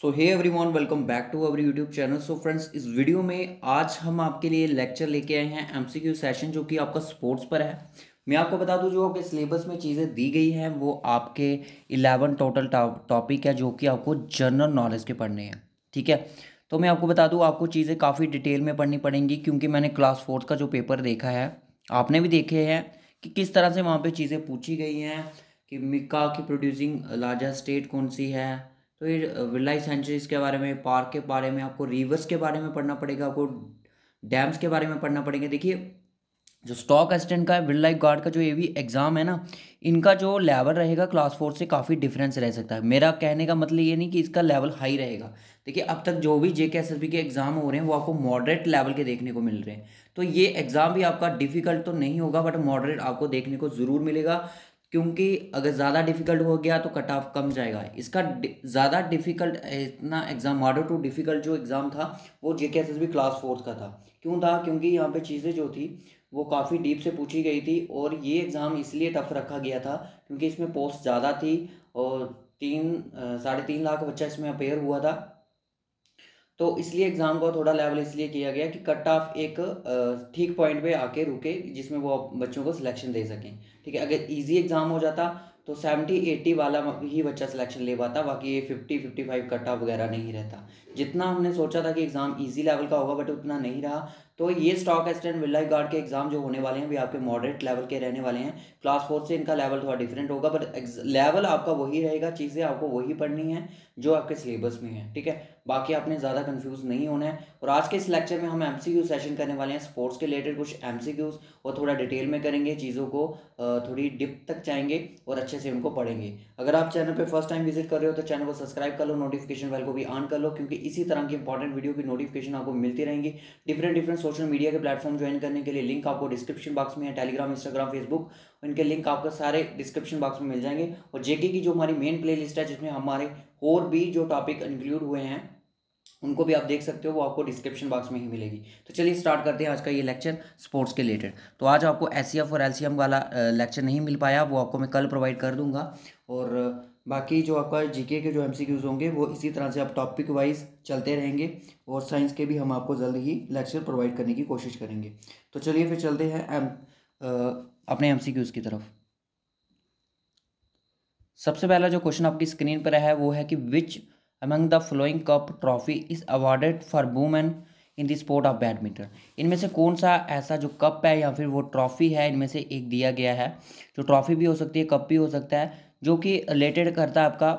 so hey one welcome back to our YouTube channel so friends इस video में आज हम आपके लिए लेक्चर लेके आए हैं एमसीक्यू सेशन जो कि आपका स्पोर्ट्स पर है मैं आपको बता दूं जो आपके सिलेबस में चीज़ें दी गई हैं वो आपके इलेवन टोटल टॉपिक है जो कि आपको जनरल नॉलेज के पढ़ने हैं ठीक है तो मैं आपको बता दूँ आपको चीज़ें काफ़ी डिटेल में पढ़नी पड़ेंगी क्योंकि मैंने क्लास फोर्थ का जो पेपर देखा है आपने भी देखे हैं कि किस तरह से वहाँ पर चीज़ें पूछी गई हैं कि मिक्का की प्रोड्यूसिंग लार्जेस्ट स्टेट कौन सी है तो ये विलाइज सेंचुरीज के बारे में पार्क के बारे में आपको रिवर्स के बारे में पढ़ना पड़ेगा आपको डैम्स के बारे में पढ़ना पड़ेगा देखिए जो स्टॉक असिस्टेंट का विल लाइफ गार्ड का जो ये भी एग्ज़ाम है ना इनका जो लेवल रहेगा क्लास फोर से काफ़ी डिफरेंस रह सकता है मेरा कहने का मतलब ये नहीं कि इसका लेवल हाई रहेगा देखिए अब तक जो भी J K S S B के एग्ज़ाम हो रहे हैं वो आपको मॉडरेट लेवल के देखने को मिल रहे हैं तो ये एग्ज़ाम भी आपका डिफिकल्ट तो नहीं होगा बट मॉडरेट आपको देखने को ज़रूर मिलेगा क्योंकि अगर ज़्यादा डिफिकल्ट हो गया तो कट ऑफ कम जाएगा इसका ज़्यादा डिफिकल्ट इतना एग्ज़ाम मॉडल टू डिफिकल्ट जो एग्ज़ाम था वो जे के बी क्लास फोर्थ का था क्यों था क्योंकि यहाँ पे चीज़ें जो थी वो काफ़ी डीप से पूछी गई थी और ये एग्ज़ाम इसलिए टफ रखा गया था क्योंकि इसमें पोस्ट ज़्यादा थी और तीन साढ़े तीन लाख बच्चा इसमें अपेयर हुआ था तो इसलिए एग्ज़ाम को थोड़ा लेवल इसलिए किया गया कि कट ऑफ एक ठीक पॉइंट पे आके रुके जिसमें वो बच्चों को सिलेक्शन दे सकें ठीक है अगर इजी एग्ज़ाम हो जाता तो सेवेंटी एट्टी वाला ही बच्चा सिलेक्शन ले पाता बाकी ये fifty fifty five cut off वगैरह नहीं रहता जितना हमने सोचा था कि एग्ज़ाम ईजी लेवल का होगा बट उतना नहीं रहा तो ये स्टॉक असिस्टेंट लाइफ गार्ड के एग्जाम जो होने वाले हैं वे आपके मॉडरेट लेवल के रहने वाले हैं क्लास फोर से इनका लेवल थोड़ा डिफरेंट होगा पर लेवल आपका वही रहेगा चीज़ें आपको वही पढ़नी है जो आपके सिलेबस में है ठीक है बाकी आपने ज़्यादा कंफ्यूज नहीं होना है और आज के इस लेक्चर में हम एम सेशन करने वाले हैं स्पोर्ट्स के रिलेटेड कुछ एम और थोड़ा डिटेल में करेंगे चीज़ों को थोड़ी डिप तक जाएंगे और अच्छे से उनको पढ़ेंगे अगर आप चैनल पर फर्स्ट टाइम विजिट कर रहे हो तो चैनल को सब्सक्राइब कर लो नोटिफिकेशन बेल को भी ऑन कर लो क्योंकि इसी तरह की इंपॉर्टेंट वीडियो की नोटिफिकेशन आपको मिलती रहेंगी डिफरेंट डिफरेंट सोशल मीडिया के प्लेटफॉर्म ज्वाइन करने के लिए लिंक आपको डिस्क्रिप्शन बॉक्स में है टेलीग्राम इंस्टाग्राम फेसबुक इनके लिंक आपको सारे डिस्क्रिप्शन बॉक्स में मिल जाएंगे और जेके की जो हमारी मेन प्ले है जिसमें हमारे और भी जो टॉपिक इंक्लूड हुए हैं उनको भी आप देख सकते हो वो आपको डिस्क्रिप्शन बॉक्स में ही मिलेगी तो चलिए स्टार्ट करते हैं आज का ये लेक्चर स्पोर्ट्स के रिलेटेड तो आज आपको एस e और एल वाला लेक्चर नहीं मिल पाया वो आपको मैं कल प्रोवाइड कर दूंगा और बाकी जो आपका जीके के जो एमसीक्यूज होंगे वो इसी तरह से आप टॉपिक वाइज चलते रहेंगे और साइंस के भी हम आपको जल्द ही लेक्चर प्रोवाइड करने की कोशिश करेंगे तो चलिए फिर चलते हैं एम अपने एम की तरफ सबसे पहला जो क्वेश्चन आपकी स्क्रीन पर है वो है कि which among the following cup trophy is awarded for women in the sport of badminton इनमें से कौन सा ऐसा जो कप है या फिर वो ट्रॉफी है इनमें से एक दिया गया है जो ट्रॉफी भी हो सकती है कप भी हो सकता है जो कि रिलेटेड करता है आपका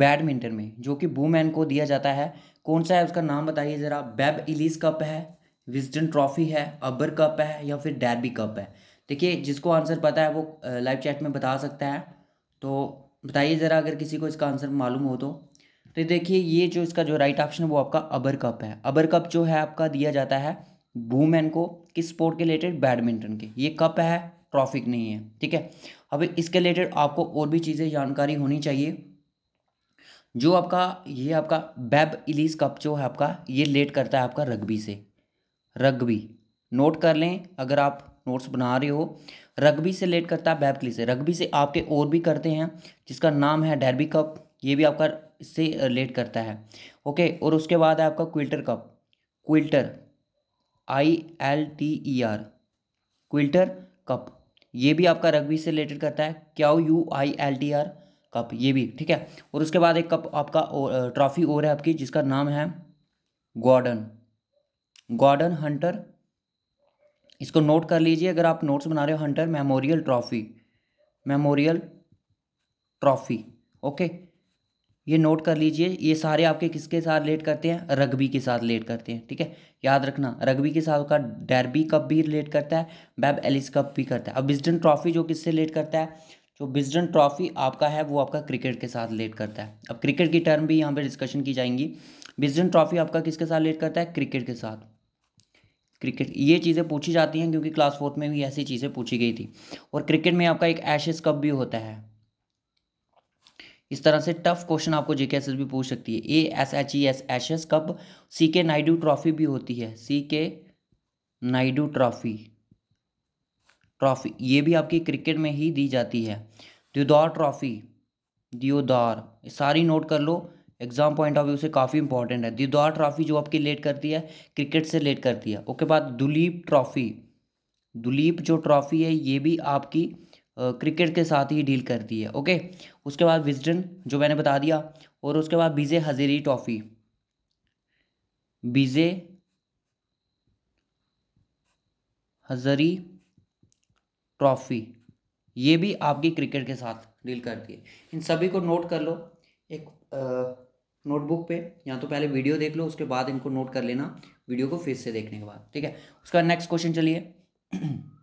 बैडमिंटन में जो कि वूमैन को दिया जाता है कौन सा है उसका नाम बताइए ज़रा बेब इलीस कप है विजडन ट्रॉफी है अबर कप है या फिर डैरबी कप है देखिए जिसको आंसर पता है वो लाइव चैट में बता सकता है तो बताइए ज़रा अगर किसी को इसका आंसर मालूम हो तो तो देखिए ये जो इसका जो राइट ऑप्शन है वो आपका अबर कप है अबर कप जो है आपका दिया जाता है वूमेन को किस स्पोर्ट के रिलेटेड बैडमिंटन के ये कप है ट्रॉफिक नहीं है ठीक है अब इसके रिलेटेड आपको और भी चीज़ें जानकारी होनी चाहिए जो आपका ये आपका बैब इलीस कप जो है आपका ये लेट करता है आपका रग्बी से रग्बी नोट कर लें अगर आप नोट्स बना रहे हो रग्बी से लेट करता है बैब इलीस से रग्बी से आपके और भी करते हैं जिसका नाम है डैरबी कप ये भी आपका इससे रिलेट करता है ओके और उसके बाद है आपका Quilter cup Quilter I L T E R Quilter cup ये भी आपका रग्बी से रिलेटेड करता है क्या U I L T R cup ये भी ठीक है और उसके बाद एक कप आपका ट्रॉफी और है आपकी जिसका नाम है गॉर्डन गॉर्डन हंटर इसको नोट कर लीजिए अगर आप नोट्स बना रहे हो Hunter memorial trophy memorial trophy okay ये नोट कर लीजिए ये सारे आपके किसके साथ रिलेट करते हैं रग्बी के साथ रिलेट करते हैं ठीक है याद रखना रग्बी के साथ का डैरबी कप भी रिलेट करता है बैब एलिस कप भी करता है अब बिजडन ट्रॉफी जो किससे रिलेट करता है जो बिजडन ट्रॉफी आपका है वो आपका क्रिकेट के साथ रिलेट करता है अब क्रिकेट की टर्म भी यहाँ पर डिस्कशन की जाएंगी बिजडन ट्रॉफी आपका किसके साथ रिलेट करता है क्रिकेट के साथ क्रिकेट ये चीज़ें पूछी जाती हैं क्योंकि क्लास फोर्थ में भी ऐसी चीज़ें पूछी गई थी और क्रिकेट में आपका एक एशेस कप भी होता है इस तरह से टफ क्वेश्चन आपको जेके एस भी पूछ सकती है A S H E S H S cup C K Naidu trophy भी होती है सी के नायडू ट्रॉफी ट्रॉफी ये भी आपकी क्रिकेट में ही दी जाती है दियोदार ट्रॉफी दियोदार सारी नोट कर लो एग्जाम पॉइंट ऑफ व्यू से काफ़ी इंपॉर्टेंट है दियोदार ट्रॉफी जो आपकी लेट करती है क्रिकेट से लेट करती है ओके बाद दुलीप ट्रॉफी दुलीप जो ट्रॉफी है ये भी आपकी क्रिकेट के साथ ही डील कर दी है ओके उसके बाद विजडन जो मैंने बता दिया और उसके बाद बीजे हजेरी ट्रॉफी बीजे हजरी ट्रॉफी ये भी आपकी क्रिकेट के साथ डील करती है इन सभी को नोट कर लो एक नोटबुक पे या तो पहले वीडियो देख लो उसके बाद इनको नोट कर लेना वीडियो को फिर से देखने के बाद ठीक है उसके बाद नेक्स्ट क्वेश्चन चलिए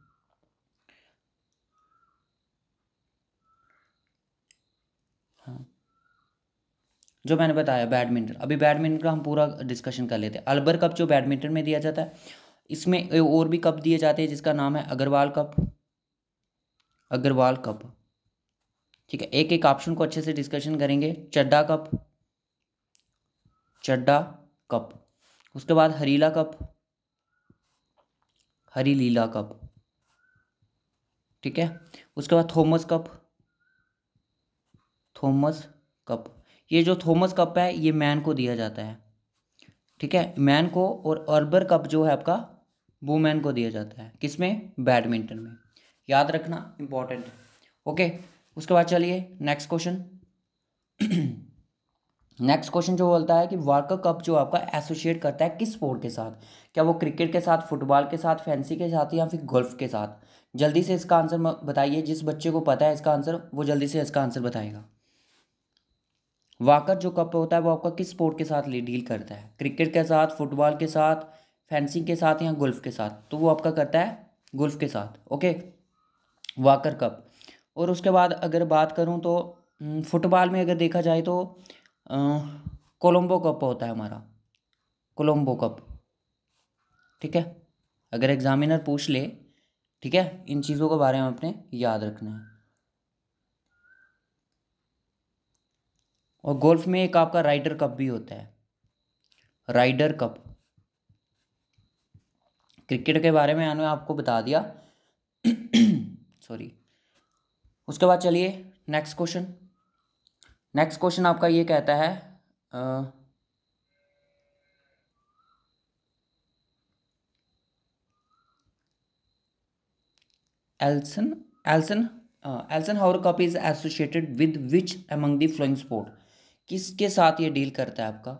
जो मैंने बताया बैडमिंटन अभी बैडमिंटन का हम पूरा डिस्कशन कर लेते हैं अल्बर कप जो बैडमिंटन में दिया जाता है इसमें और भी कप दिए जाते हैं जिसका नाम है अग्रवाल कप अग्रवाल कप ठीक है एक एक ऑप्शन को अच्छे से डिस्कशन करेंगे चड्डा कप चड्डा कप उसके बाद हरीला कप हरी लीला कप ठीक है उसके बाद थॉमस कप थॉमस कप ये जो थॉमस कप है ये मैन को दिया जाता है ठीक है मैन को और अर्बर कप जो है आपका वूमैन को दिया जाता है किसमें बैडमिंटन में याद रखना इम्पॉर्टेंट ओके उसके बाद चलिए नेक्स्ट क्वेश्चन नेक्स्ट क्वेश्चन जो बोलता है कि वर्ल्ड कप जो आपका एसोशिएट करता है किस स्पोर्ट के साथ क्या वो क्रिकेट के साथ फुटबॉल के साथ फैंसी के साथ या फिर गोल्फ के साथ जल्दी से इसका आंसर बताइए जिस बच्चे को पता है इसका आंसर वो जल्दी से इसका आंसर बताएगा वाकर जो कप होता है वो आपका किस स्पोर्ट के साथ डील करता है क्रिकेट के साथ फुटबॉल के साथ फेंसिंग के साथ या गोल्फ के साथ तो वो आपका करता है गोल्फ के साथ ओके वाकर कप और उसके बाद अगर बात करूँ तो फुटबॉल हम्म, में अगर देखा जाए तो कोलम्बो कप होता है हमारा कोलम्बो कप ठीक है अगर एग्जामिनर पूछ ले ठीक है इन चीज़ों के बारे में अपने याद रखना है और गोल्फ में एक आपका राइडर कप भी होता है राइडर कप क्रिकेट के बारे में मैंने आपको बता दिया सॉरी उसके बाद चलिए नेक्स्ट क्वेश्चन नेक्स्ट क्वेश्चन आपका ये कहता है Eisen Eisen Eisenhower cup is associated with which among the following sport किसके साथ ये डील करता है आपका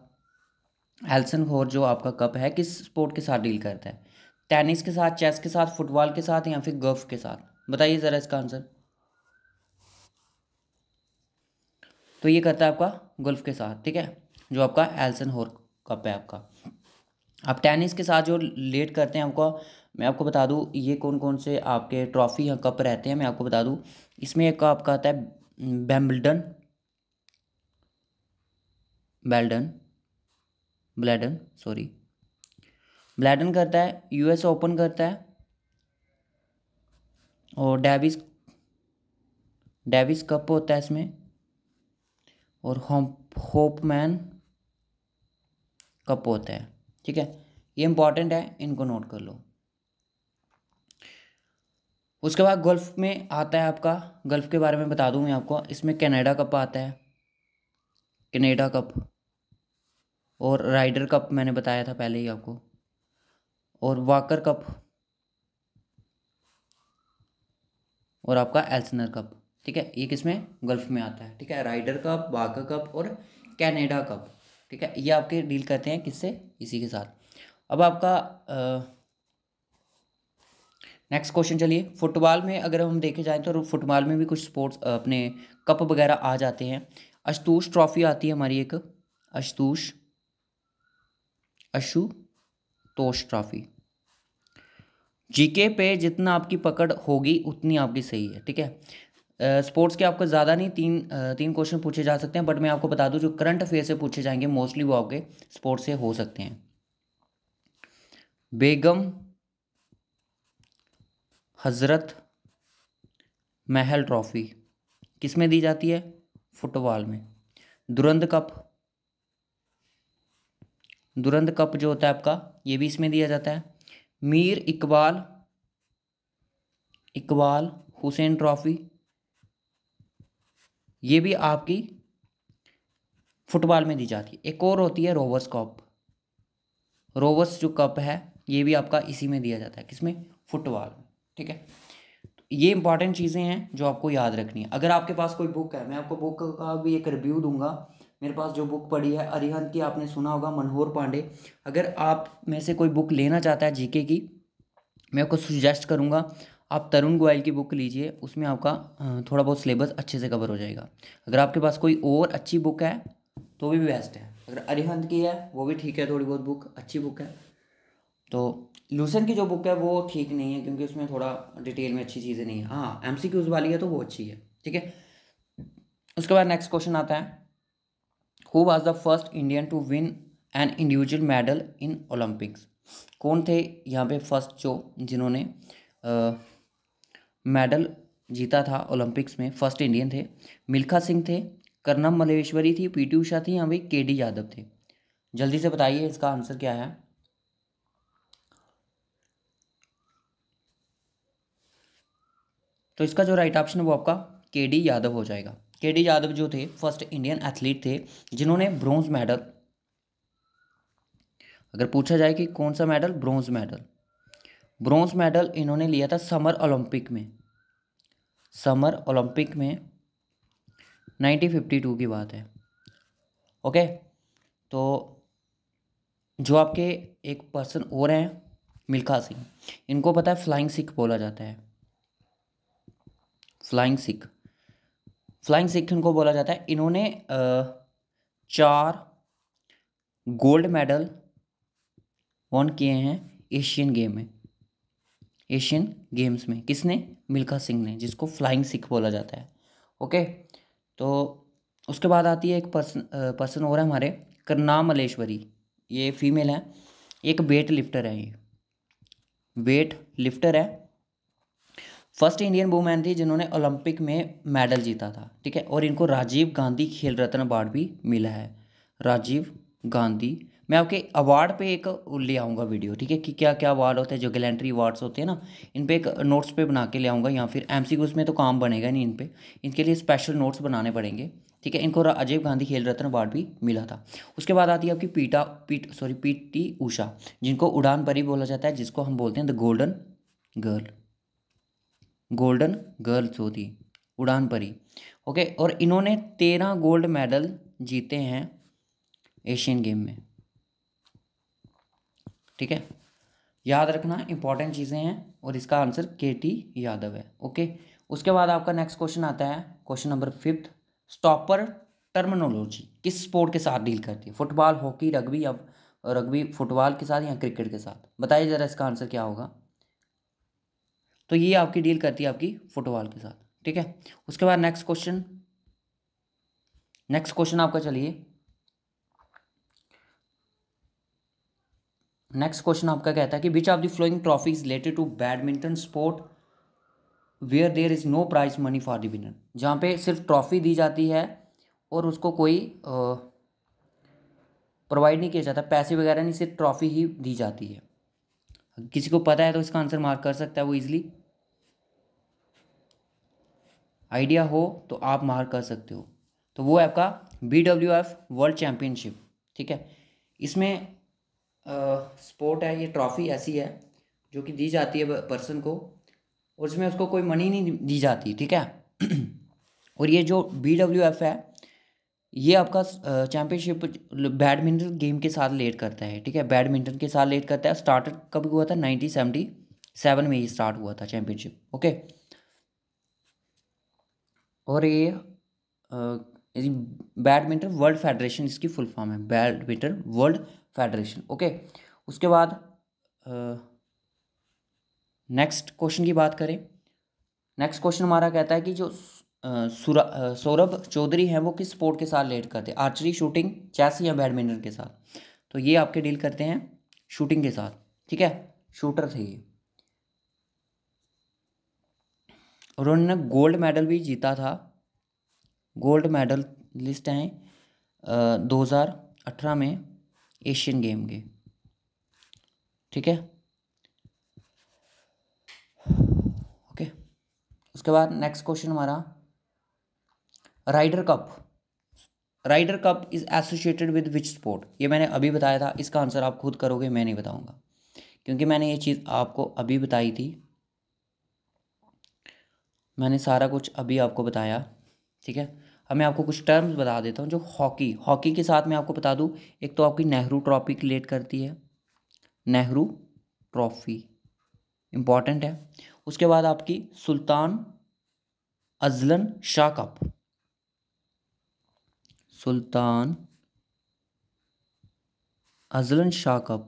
हेल्सन होर जो आपका कप है किस स्पोर्ट के साथ डील करता है टेनिस के साथ चेस के साथ फुटबॉल के साथ या फिर गफ के साथ बताइए ज़रा इसका आंसर तो ये करता है आपका गोल्फ के साथ ठीक है जो आपका एल्सन होर कप है आपका आप टेनिस के साथ जो लेट करते हैं आपको मैं आपको बता दूं ये कौन कौन से आपके ट्रॉफी या कप रहते हैं मैं आपको बता दूं इसमें एक आपका आता है बैम्बल्डन बेल्डन ब्लैडन सॉरी ब्लैडन करता है यूएस ओपन करता है और डेविस डेविस कप होता है इसमें और होम होपमैन कप होता है ठीक है ये इंपॉर्टेंट है इनको नोट कर लो उसके बाद गल्फ में आता है आपका गल्फ के बारे में बता दूँ मैं आपको इसमें कनाडा कप आता है कनाडा कप और राइडर कप मैंने बताया था पहले ही आपको और वाकर कप और आपका एल्सनर कप ठीक है ये किस में गल्फ में आता है ठीक है राइडर कप वाकर कप और कैनेडा कप ठीक है ये आपके डील करते हैं किससे इसी के साथ अब आपका नेक्स्ट क्वेश्चन चलिए फुटबॉल में अगर हम देखे जाएँ तो फुटबॉल में भी कुछ स्पोर्ट्स अपने कप वगैरह आ जाते हैं अशतूष ट्रॉफी आती है हमारी एक अशतूष तोष ट्रॉफी जीके पे जितना आपकी पकड़ होगी उतनी आपकी सही है ठीक है स्पोर्ट्स के आपको ज़्यादा नहीं तीन तीन क्वेश्चन पूछे जा सकते हैं बट मैं आपको बता दूं जो करंट अफेयर से पूछे जाएंगे मोस्टली वो आपके स्पोर्ट्स से हो सकते हैं बेगम हज़रत महल ट्रॉफ़ी किस में दी जाती है फुटबॉल में दुरंद कप दुरंद कप जो होता है आपका ये भी इसमें दिया जाता है मीर इकबाल इकबाल हुसैन ट्रॉफी ये भी आपकी फुटबॉल में दी जाती है एक और होती है रोवर्स कप रोवर्स जो कप है ये भी आपका इसी में दिया जाता है किसमें फुटबॉल में ठीक है तो ये इंपॉर्टेंट चीज़ें हैं जो आपको याद रखनी है अगर आपके पास कोई बुक है मैं आपको बुक का भी एक रिव्यू दूंगा मेरे पास जो बुक पड़ी है अरिहंत की आपने सुना होगा मनोहर पांडे अगर आप में से कोई बुक लेना चाहता है जीके की मैं आपको सुजेस्ट करूँगा आप तरुण गोयल की बुक लीजिए उसमें आपका थोड़ा बहुत सिलेबस अच्छे से कवर हो जाएगा अगर आपके पास कोई और अच्छी बुक है तो भी बेस्ट है अगर अरिहंत की है वो भी ठीक है थोड़ी बहुत बुक अच्छी बुक है तो लूसन की जो बुक है वो ठीक नहीं है क्योंकि उसमें थोड़ा डिटेल में अच्छी चीज़ें नहीं है हाँ एम वाली है तो वो अच्छी है ठीक है उसके बाद नेक्स्ट क्वेश्चन आता है who was the first Indian to win an individual medal in Olympics कौन थे यहाँ पे फर्स्ट जो जिन्होंने मेडल जीता था ओलंपिक्स में फर्स्ट इंडियन थे मिल्खा सिंह थे करनम मलेश्वरी थी पी टी उषा थी यहाँ पे के डी यादव थे जल्दी से बताइए इसका आंसर क्या है तो इसका जो राइट ऑप्शन है वो आपका के डी यादव हो जाएगा के डी यादव जो थे फर्स्ट इंडियन एथलीट थे जिन्होंने ब्रॉन्ज मेडल अगर पूछा जाए कि कौन सा medal bronze medal bronze medal इन्होंने लिया था समर ओलंपिक में समर ओलंपिक में 1952 की बात है ओके तो जो आपके एक पर्सन और हैं मिल्खा सिंह इनको पता है फ्लाइंग सिख बोला जाता है फ्लाइंग सिख फ्लाइंग सिख इनको बोला जाता है इन्होंने चार गोल्ड मेडल ऑन किए हैं एशियन गेम में एशियन गेम्स में किसने मिल्खा सिंह ने जिसको फ्लाइंग सिख बोला जाता है ओके तो उसके बाद आती है एक पर्सन पर्सन और है हमारे करना मलेश्वरी ये फीमेल है एक वेट लिफ्टर है ये वेट लिफ्टर है फर्स्ट इंडियन वूमैन थी जिन्होंने ओलंपिक में मेडल जीता था ठीक है और इनको राजीव गांधी खेल रत्न अवार्ड भी मिला है राजीव गांधी मैं आपके अवार्ड पे एक ले आऊँगा वीडियो ठीक है कि क्या क्या अवार्ड होते हैं जो गैलेंट्री अवार्ड्स होते हैं ना इन पर एक नोट्स पे बना के ले आऊँगा या फिर एम में तो काम बनेगा नहीं इन पर इनके लिए स्पेशल नोट्स बनाने पड़ेंगे ठीक है इनको राजीव गांधी खेल रत्न अवार्ड भी मिला था उसके बाद आती है आपकी पीटा पीट सॉरी पी टी ऊषा जिनको उड़ान परी बोला जाता है जिसको हम बोलते हैं the golden girl golden girls होती उड़ान परी ओके और इन्होंने तेरह गोल्ड मेडल जीते हैं एशियन गेम में ठीक है याद रखना इंपॉर्टेंट चीज़ें हैं और इसका आंसर के टी यादव है ओके उसके बाद आपका नेक्स्ट क्वेश्चन आता है question number fifth stopper terminology किस स्पोर्ट के साथ डील करती है फुटबॉल हॉकी रग्बी या रग्बी फुटबॉल के साथ या क्रिकेट के साथ बताइए ज़रा इसका आंसर क्या होगा तो ये आपकी डील करती है आपकी फुटबॉल के साथ ठीक है उसके बाद नेक्स्ट क्वेश्चन नेक्स्ट क्वेश्चन आपका चलिए नेक्स्ट क्वेश्चन आपका कहता है कि which of the following trophy is related to badminton sport where there is no prize money for the winner जहाँ पे सिर्फ ट्रॉफी दी जाती है और उसको कोई प्रोवाइड नहीं किया जाता पैसे वगैरह नहीं सिर्फ ट्रॉफी ही दी जाती है किसी को पता है तो इसका आंसर मार्क कर सकता है वो ईजिली आइडिया हो तो आप मार कर सकते हो तो वो है आपका B W F world championship ठीक है इसमें स्पोर्ट है ये ट्रॉफी ऐसी है जो कि दी जाती है पर्सन को और इसमें उसको कोई मनी नहीं दी जाती ठीक है और ये जो बी डब्ल्यू एफ है ये आपका चैम्पियनशिप बैडमिंटन गेम के साथ लेट करता है ठीक है बैडमिंटन के साथ लेट करता है स्टार्ट कब हुआ था नाइनटीन सेवेंटी सेवन में ही स्टार्ट हुआ था चैम्पियनशिप ओके और ये बैडमिंटन वर्ल्ड फेडरेशन इसकी फुल फॉर्म है बैडमिंटन वर्ल्ड फेडरेशन ओके उसके बाद नेक्स्ट क्वेश्चन की बात करें नेक्स्ट क्वेश्चन हमारा कहता है कि जो सौरभ चौधरी हैं वो किस स्पोर्ट के साथ रिलेट करते हैं आर्चरी शूटिंग चेस या बैडमिंटन के साथ तो ये आपके डील करते हैं शूटिंग के साथ ठीक है शूटर थे ये और उन्होंने गोल्ड मेडल भी जीता था गोल्ड मेडल लिस्ट हैं दो हज़ार अठारह में एशियन गेम के ठीक है ओके उसके बाद नेक्स्ट क्वेश्चन हमारा Ryder cup Ryder cup is associated with which sport ये मैंने अभी बताया था इसका आंसर आप खुद करोगे मैं नहीं बताऊंगा क्योंकि मैंने ये चीज़ आपको अभी बताई थी मैंने सारा कुछ अभी आपको बताया ठीक है अब मैं आपको कुछ टर्म्स बता देता हूँ जो हॉकी हॉकी के साथ मैं आपको बता दूँ एक तो आपकी नेहरू ट्रॉफी क्रिएट करती है नेहरू ट्रॉफी इम्पॉर्टेंट है उसके बाद आपकी Sultan Azlan Shah cup Sultan Azlan Shah cup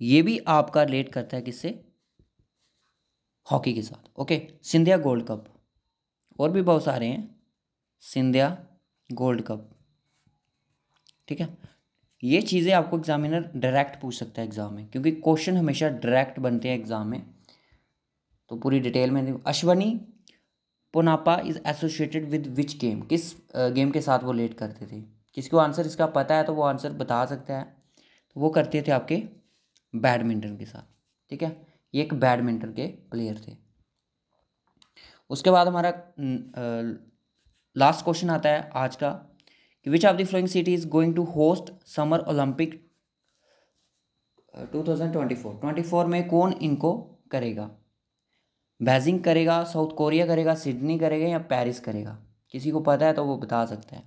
ये भी आपका रिलेट करता है किससे हॉकी के साथ ओके सिंधिया गोल्ड कप और भी बहुत सारे हैं सिंधिया गोल्ड कप ठीक है ये चीज़ें आपको एग्जामिनर डायरेक्ट पूछ सकता है एग्जाम में क्योंकि क्वेश्चन हमेशा डायरेक्ट बनते हैं एग्जाम में तो पूरी डिटेल में Ashwini Ponnappa is associated with which game किस गेम के साथ वो लेट करते थे किसको आंसर इसका पता है तो वो आंसर बता सकता है तो वो करते थे आपके बैडमिंटन के साथ ठीक है ये एक बैडमिंटन के प्लेयर थे उसके बाद हमारा लास्ट क्वेश्चन आता है आज का कि which of the following city is going to host summer Olympic 2024 24 में कौन इनको करेगा बैजिंग करेगा साउथ कोरिया करेगा सिडनी करेगा या पेरिस करेगा किसी को पता है तो वो बता सकता है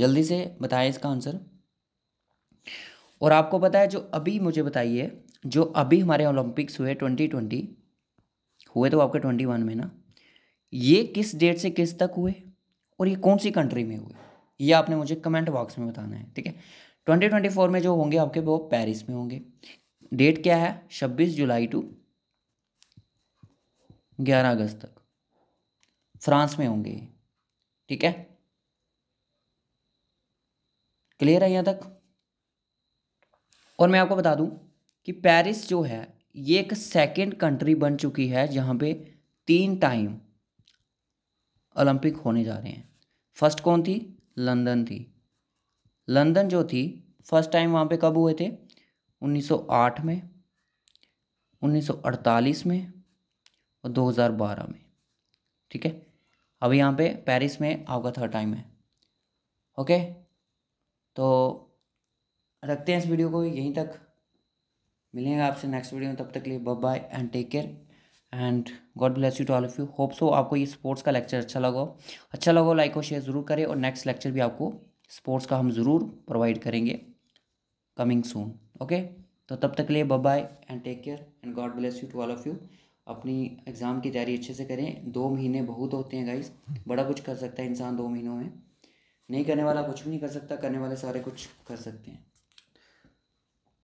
जल्दी से बताएं इसका आंसर और आपको पता है जो अभी मुझे बताइए जो अभी हमारे ओलंपिक्स हुए ट्वेंटी ट्वेंटी हुए तो आपके ट्वेंटी वन में ना ये किस डेट से किस तक हुए और ये कौन सी कंट्री में हुए ये आपने मुझे कमेंट बॉक्स में बताना है ठीक है ट्वेंटी ट्वेंटी फोर में जो होंगे आपके वो पेरिस में होंगे डेट क्या है छब्बीस जुलाई टू ग्यारह अगस्त तक फ्रांस में होंगे ठीक है क्लियर है यहाँ तक और मैं आपको बता दूं कि पेरिस जो है ये एक सेकेंड कंट्री बन चुकी है जहाँ पे तीन टाइम ओलंपिक होने जा रहे हैं फर्स्ट कौन थी लंदन थी लंदन जो थी फर्स्ट टाइम वहाँ पे कब हुए थे 1908 में 1948 में और 2012 में ठीक है अब यहाँ पे पेरिस में आपका थर्ड टाइम है ओके तो रखते हैं इस वीडियो को यहीं तक मिलेंगे आपसे नेक्स्ट वीडियो में तब तक के लिए bye and take care and God bless you to all of you hope so आपको ये स्पोर्ट्स का लेक्चर अच्छा लगा अच्छा लगा लाइक और शेयर ज़रूर करें और नेक्स्ट लेक्चर भी आपको स्पोर्ट्स का हम ज़रूर प्रोवाइड करेंगे कमिंग सून ओके तो तब तक के लिए bye and take care and God bless you to all of you अपनी एग्ज़ाम की तैयारी अच्छे से करें दो महीने बहुत होते हैं गाइस बड़ा कुछ कर सकता है इंसान दो महीनों में नहीं करने वाला कुछ भी नहीं कर सकता करने वाले सारे कुछ कर सकते हैं